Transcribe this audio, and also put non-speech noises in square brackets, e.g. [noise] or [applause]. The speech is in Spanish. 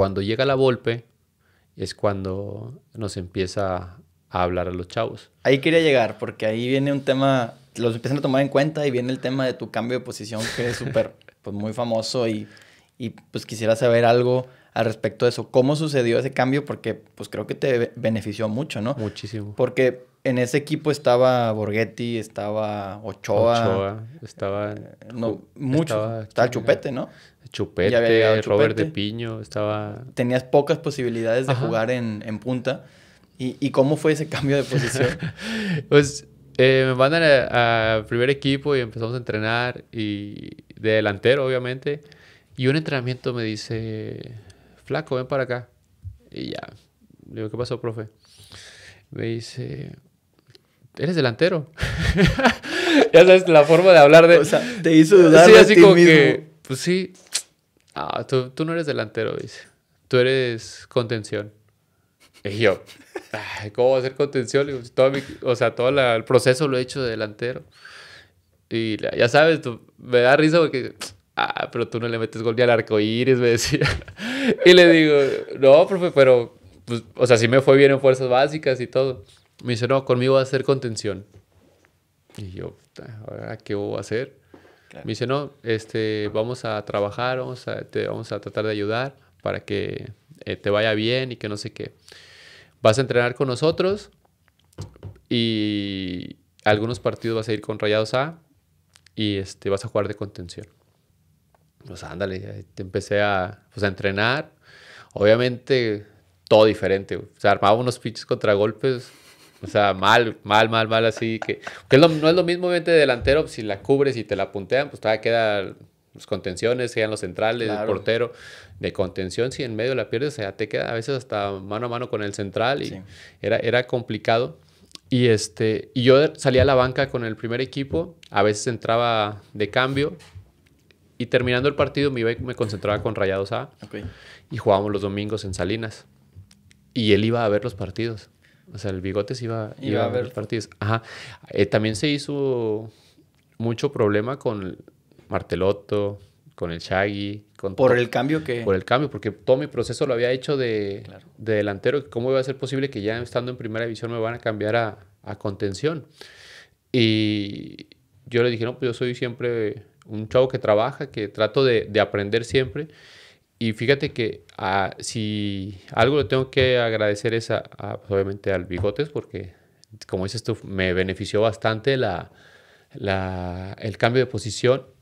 Cuando llega la Volpe es cuando nos empieza a hablar a los chavos. Ahí quería llegar, porque ahí viene un tema, los empiezan a tomar en cuenta y viene el tema de tu cambio de posición, que es súper, pues muy famoso y, y pues quisiera saber algo al respecto de eso. ¿Cómo sucedió ese cambio? Porque pues creo que te benefició mucho, ¿no? Muchísimo. Porque en ese equipo estaba Borghetti, estaba Ochoa. estaba... Eh, no, mucho. Estaba, Chupete, ¿no? Chupete, Robert de Piño, estaba... Tenías pocas posibilidades de jugar en, punta. ¿Y, cómo fue ese cambio de posición? [laughs] pues eh, me mandan al primer equipo y empezamos a entrenar y de delantero, obviamente. Y un entrenamiento me dice, flaco, ven para acá. Y ya, digo, ¿qué pasó, profe? Me dice, eres delantero. [laughs] ya sabes, la forma de hablar de... O sea, te hizo dudar. Sí, así como que, pues sí, ah, tú, no eres delantero, dice, tú eres contención. Y yo, ¿cómo hacer a ser contención? Todo mi, o sea, todo el proceso lo he hecho de delantero. Y ya sabes, me da risa porque Ah, pero tú no le metes gol al arco iris, me decía. [laughs] Y le digo, no, profe, pero, pues, o sea, sí me fue bien en fuerzas básicas y todo. Me dice, no, conmigo va a hacer contención. Y yo, qué voy a hacer? Me dice, no, este, vamos a trabajar, vamos a, a tratar de ayudar para que eh, te vaya bien y que no sé qué. Vas a entrenar con nosotros y algunos partidos vas a ir con Rayados A y este, vas a jugar de contención pues ándale, te empecé a, pues, a entrenar. Obviamente, todo diferente. O sea, armaba unos pinches golpes O sea, mal, mal, mal, mal, así que... que no es lo mismo, obviamente, delantero, si la cubres y te la puntean, pues todavía queda las contenciones, sean los centrales, el portero. De contención, si en medio la pierdes, ya te queda a veces hasta mano a mano con el central y era, era complicado. Y, este, y yo salía a la banca con el primer equipo, a veces entraba de cambio, y terminando el partido me, me concentraba con Rayados A. Y jugábamos los domingos en Salinas. Y él iba a ver los partidos. O sea, el Bigotes iba, iba, a ver los partidos. Ajá. Eh, también se hizo mucho problema con Martelotto, con el Shaggy. Con por el cambio que... Por el cambio, porque todo mi proceso lo había hecho de, delantero. ¿Cómo iba a ser posible que ya estando en primera división me van a cambiar a, a contención? Y yo le dije, no, pues yo soy siempre un chavo que trabaja, que trato de, aprender siempre. Y fíjate que ah, si algo le tengo que agradecer es a, obviamente al Bigotes, porque como dices tú, me benefició bastante la, el cambio de posición